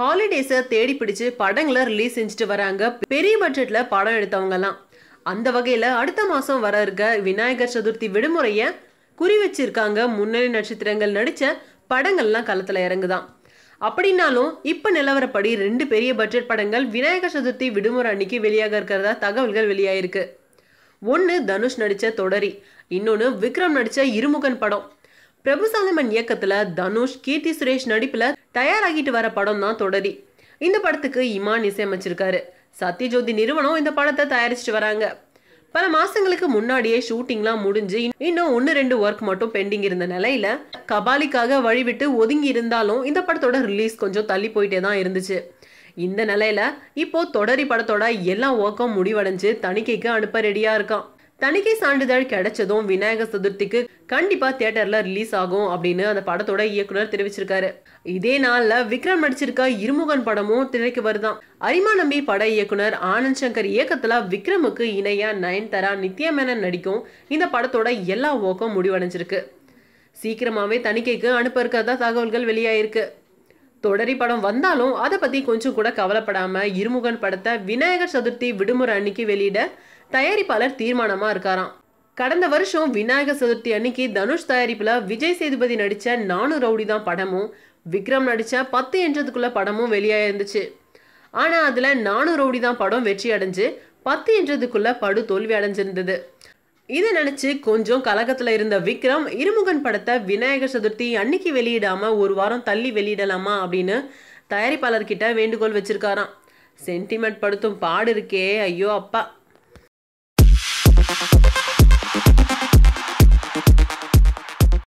ஹாலிடேஸை தேடி பிடிச்சு படங்களை ரிலீஸ் செஞ்சுட்டு வராங்க பெரிய பட்ஜெட்டில் படம் எடுத்தவங்கலாம் அந்த வகையில் அடுத்த மாதம் வர இருக்க விநாயகர் சதுர்த்தி விடுமுறையை குறி வச்சிருக்காங்க முன்னணி நட்சத்திரங்கள் நடித்த படங்கள்லாம் களத்தில் இறங்குதான் அப்படின்னாலும் இப்போ நிலவரப்படி ரெண்டு பெரிய பட்ஜெட் படங்கள் விநாயகர் சதுர்த்தி விடுமுறை அன்னைக்கு வெளியாக இருக்கிறதா தகவல்கள் வெளியாயிருக்கு ஒன்று தனுஷ் நடித்த தொடரி இன்னொன்று விக்ரம் நடித்த இருமுகன் படம் பிரபு இயக்கத்தில் தனுஷ் கீர்த்தி சுரேஷ் நடிப்பில் தயாராகிட்டு வர படம் தான் தொடரி இந்த படத்துக்கு இமான் இசையமைச்சிருக்காரு சத்யஜோதி நிறுவனம் இந்த படத்தை தயாரிச்சிட்டு வராங்க பல மாசங்களுக்கு முன்னாடியே ஷூட்டிங்லாம் முடிஞ்சு இன்னும் ஒன்று ரெண்டு ஒர்க் மட்டும் பெண்டிங் இருந்த நிலையில கபாலிக்காக வழிவிட்டு ஒதுங்கி இருந்தாலும் இந்த படத்தோட ரிலீஸ் கொஞ்சம் தள்ளி போயிட்டே தான் இருந்துச்சு இந்த நிலையில இப்போ தொடரி படத்தோட எல்லா ஒர்க்கும் முடிவடைஞ்சு தணிக்கைக்கு அனுப்ப ரெடியா இருக்கான் தணிக்கை சான்றிதழ் கிடைச்சதும் விநாயகர் சதுர்த்திக்கு கண்டிப்பா தியேட்டர்ல ரிலீஸ் ஆகும் அப்படின்னு அந்த படத்தோட இயக்குனர் தெரிவிச்சிருக்காரு இதே நாள்ல விக்ரம் நடிச்சிருக்க இருமுகன் படமும் திரைக்கு வருதான் அரிமா நம்பி பட இயக்குனர் ஆனந்த் சங்கர் இயக்கத்துல விக்ரமுக்கு இணையா நித்யா மேனன் நடிக்கும் இந்த படத்தோட எல்லா ஓக்கம் முடிவடைஞ்சிருக்கு சீக்கிரமாவே தணிக்கைக்கு அனுப்ப இருக்கிறதா தகவல்கள் வெளியாயிருக்கு தொடரி படம் வந்தாலும் அதை பற்றி கொஞ்சம் கூட கவலைப்படாமல் இருமுகன் படத்தை விநாயகர் சதுர்த்தி விடுமுறை அன்னைக்கு வெளியிட தயாரிப்பாளர் தீர்மானமாக இருக்காராம் கடந்த வருஷம் விநாயகர் சதுர்த்தி அன்னைக்கு தனுஷ் தயாரிப்பில் விஜய் சேதுபதி நடித்த நானு ரவுடி தான் படமும் விக்ரம் நடித்த பத்து என்றதுக்குள்ள படமும் வெளியாயிருந்துச்சு ஆனால் அதில் நானு ரவுடி தான் படம் வெற்றி அடைஞ்சு பத்து என்றதுக்குள்ள படு தோல்வி அடைஞ்சிருந்தது இதை நினச்சி கொஞ்சம் கலகத்தில் இருந்த விக்ரம் இருமுகன் படத்தை விநாயகர் சதுர்த்தி அன்னைக்கு வெளியிடாமல் ஒரு வாரம் தள்ளி வெளியிடலாமா அப்படின்னு தயாரிப்பாளர்கிட்ட வேண்டுகோள் வச்சிருக்காராம் சென்டிமெண்ட் படுத்தும் பாடு இருக்கே ஐயோ அப்பா